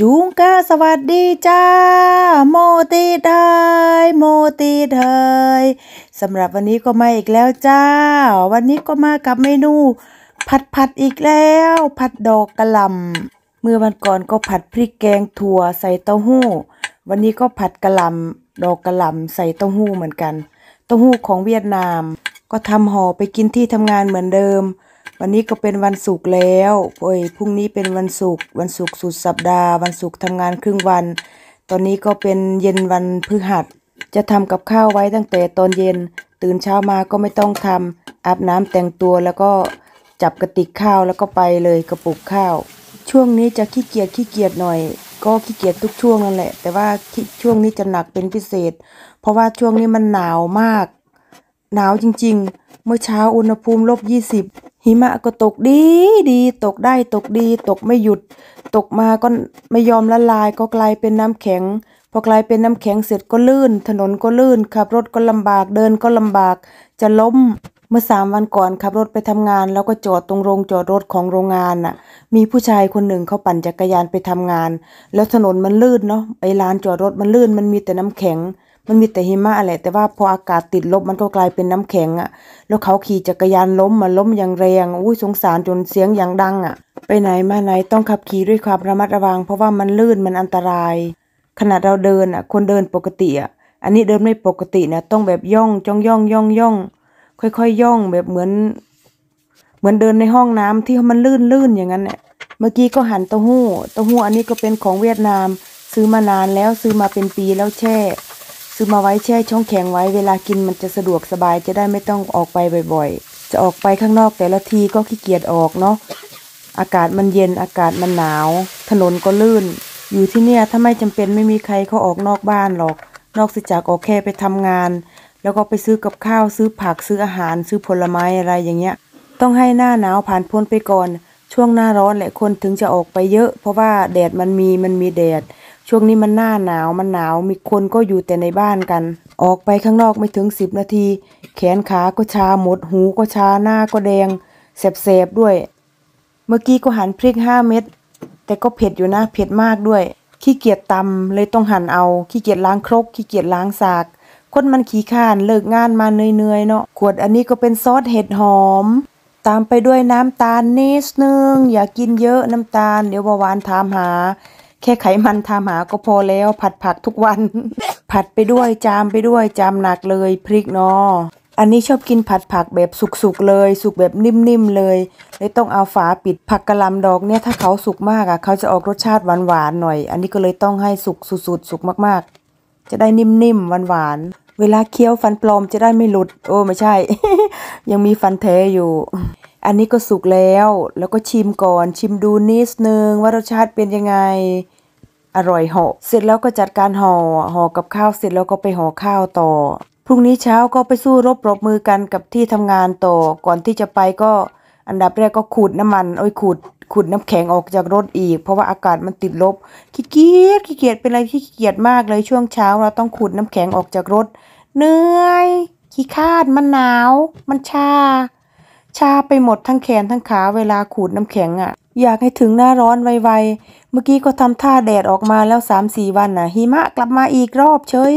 จุงกาสวัสดีจ้า โมตีไดโมติไยสำหรับวันนี้ก็มาอีกแล้วจ้า วันนี้ก็มากับเมนูผัดผัดอีกแล้ว ผัดดอกกระลำเมื่อวันก่อนก็ผัดพริกแกงถั่วใส่เต้าหู้ วันนี้ก็ผัดกระลำดอกกระลำใส่เต้าหู้เหมือนกันเต้าหู้ของเวียดนามก็ทำห่อไปกินที่ทำงานเหมือนเดิมวันนี้ก็เป็นวันศุกร์แล้ว โอ้ย พรุ่งนี้เป็นวันศุกร์ วันศุกร์สุดสัปดาห์ วันศุกร์ทำงานครึ่งวัน ตอนนี้ก็เป็นเย็นวันพฤหัส จะทำกับข้าวไว้ตั้งแต่ตอนเย็น ตื่นเช้ามาก็ไม่ต้องทำ อาบน้ำแต่งตัวแล้วก็จับกระติกข้าวแล้วก็ไปเลยกระปุกข้าว ช่วงนี้จะขี้เกียจขี้เกียจหน่อย ก็ขี้เกียจทุกช่วงนั่นแหละ แต่ว่าช่วงนี้จะหนักเป็นพิเศษ เพราะว่าช่วงนี้มันหนาวมาก หนาวจริงๆ เมื่อเช้าอุณหภูมิลบยี่สิบหิมะก็ตกดีดีตกได้ตกดีตกไม่หยุด ตกมาก็ไม่ยอมละลาย ก็กลายเป็นน้ำแข็ง พอกลายเป็นน้ำแข็งเสร็จก็ลื่น ถนนก็ลื่นขับรถก็ลำบากเดินก็ลำบาก จะล้มเมื่อสามวันก่อนขับรถไปทำงาน แล้วก็จอดตรงโรงจอดรถของโรงงานน่ะมีผู้ชายคนหนึ่งเขาปั่นจักรยานไปทำงาน แล้วถนนมันลื่นเนาะไอ้ลาน จอดรถมันลื่น มันมีแต่น้ำแข็งมันมีแต่หิมะแหละแต่ว่าพออากาศติดลบมันก็กลายเป็นน้ำแข็งอะ่ะแล้วเขาขี่จักรยานล้มมาล้มอย่างแรง อุ้ยสงสารจนเสียงอย่างดังอะ่ะ ไปไหนมาไหนต้องขับขี่ด้วยความระมัดระวังเพราะว่ามันลื่นมันอันตราย ขนาดเราเดินอะ่ะคนเดินปกติอะ่ะอันนี้เดินไม่ปกตินะต้องแบบย่องจ้องย่องย่อง ย่อง ค่อยๆยย่องแบบเหมือน เหมือนเดินในห้องน้ำที่มันลื่นลื่นอย่างนั้นเนี่ยเมื่อกี้ก็หันเต้าหู้เต้าหู้อันนี้ก็เป็นของเวียดนามซื้อมานานแล้วซื้อมาเป็นปีแล้วแช่ซื้อมาไว้แช่ช่องแข็งไว้ เวลากินมันจะสะดวกสบาย จะได้ไม่ต้องออกไปบ่อย ๆ จะออกไปข้างนอกแต่ละทีก็ขี้เกียจออกเนาะ อากาศมันเย็นอากาศมันหนาว ถนนก็ลื่น อยู่ที่เนี่ยถ้าไม่จำเป็นไม่มีใครเขาออกนอกบ้านหรอก นอกจากออกแค่ไปทำงาน แล้วก็ไปซื้อกับข้าวซื้อผักซื้ออาหาร ซื้อผลไม้อะไรอย่างเงี้ยต้องให้หน้าหนาวผ่านพ้นไปก่อน ช่วงหน้าร้อนแหละคนถึงจะออกไปเยอะ เพราะว่าแดดมันมีมันมีแดดช่วงนี้มันหน้าหนาวมันหนาวมีคนก็อยู่แต่ในบ้านกัน ออกไปข้างนอกไม่ถึงสิบนาที แขนขาก็ชาหมด หูก็ชาหน้าก็แดง แสบๆด้วย เมื่อกี้ก็หั่นพริกห้าเม็ดแต่ก็เผ็ดอยู่นะเผ็ดมากด้วย ขี้เกียจตำเลยต้องหั่นเอา ขี้เกียจล้างครกขี้เกียจล้างสากคนมันขี้ข้านเลิกงานมาเหนื่อยๆเนาะขวดอันนี้ก็เป็นซอสเห็ดหอม ตามไปด้วยน้ำตาลนิดนึง อย่ากินเยอะน้ำตาลเดี๋ยวเบาหวานถามหาแค่ไขมันทาหมาก็พอแล้วผัดผักทุกวันผัดไปด้วยจามไปด้วย จามหนักเลยพริกนอ อันนี้ชอบกินผัดผักแบบสุกๆเลย สุกแบบนิ่มๆเลยเลยต้องเอาฝาปิดผักกระลำดอกเนี่ย ถ้าเขาสุกมากอ่ะเขาจะออกรสชาติหวานๆหน่อย อันนี้ก็เลยต้องให้สุกสุดๆสุกมากๆ จะได้นิ่มๆหวานๆเวลาเคี้ยวฟันปลอมจะได้ไม่หลุด โอ้ไม่ใช่ยังมีฟันแท้อยู่ อันนี้ก็สุกแล้วแล้วก็ชิมก่อนชิมดูนิดนึงว่ารสชาติเป็นยังไงอร่อยห่อเสร็จแล้วก็จัดการห่อห่อกับข้าวเสร็จแล้วก็ไปห่อข้าวต่อ พรุ่งนี้เช้าก็ไปสู้รบปรบมือกันกับที่ทำงานต่อ ก่อนที่จะไปก็อันดับแรกก็ขูดน้ำมันโอ้ยขูดขูดน้ำแข็งออกจากรถอีก เพราะว่าอากาศมันติดลบ ขี้เกียจขี้เกียจเป็นอะไรที่ขี้เกียจมากเลยช่วงเช้า เราต้องขูดน้ำแข็งออกจากรถเหนื่อย ขี้คาดมันหนาว มันชาชาไปหมดทั้งแขนทั้งขาเวลาขูดน้ำแข็งอะ่ะ อยากให้ถึงหน้าร้อนไวๆ เมื่อกี้ก็ทำท่าแดดออกมาแล้วสามสี่วันน่ะหิมะกลับมาอีกรอบเฉย